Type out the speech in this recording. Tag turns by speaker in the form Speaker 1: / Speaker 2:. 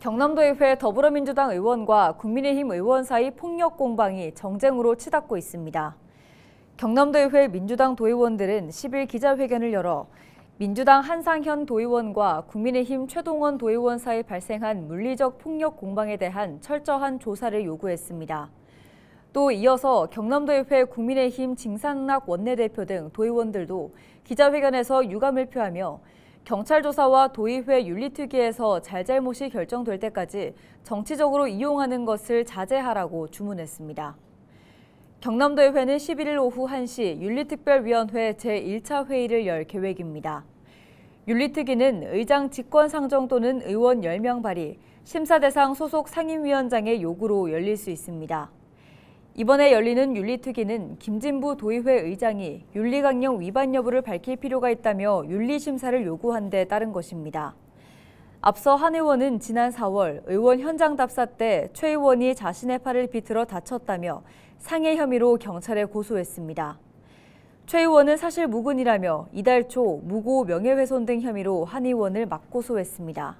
Speaker 1: 경남도의회 더불어민주당 의원과 국민의힘 의원 사이 폭력 공방이 정쟁으로 치닫고 있습니다. 경남도의회 민주당 도의원들은 10일 기자회견을 열어 민주당 한상현 도의원과 국민의힘 최동원 도의원 사이 발생한 물리적 폭력 공방에 대한 철저한 조사를 요구했습니다. 또 이어서 경남도의회 국민의힘 진상락 원내대표 등 도의원들도 기자회견에서 유감을 표하며 경찰 조사와 도의회 윤리특위에서 잘잘못이 결정될 때까지 정치적으로 이용하는 것을 자제하라고 주문했습니다. 경남도의회는 11일 오후 1시 윤리특별위원회 제1차 회의를 열 계획입니다. 윤리특위는 의장 직권상정 또는 의원 10명 발의, 심사 대상 소속 상임위원장의 요구로 열릴 수 있습니다. 이번에 열리는 윤리특위는 김진부 도의회 의장이 윤리강령 위반 여부를 밝힐 필요가 있다며 윤리심사를 요구한 데 따른 것입니다. 앞서 한 의원은 지난 4월 의원 현장 답사 때 최 의원이 자신의 팔을 비틀어 다쳤다며 상해 혐의로 경찰에 고소했습니다. 최 의원은 사실 무근이라며 이달 초 무고 명예훼손 등 혐의로 한 의원을 맞고소했습니다.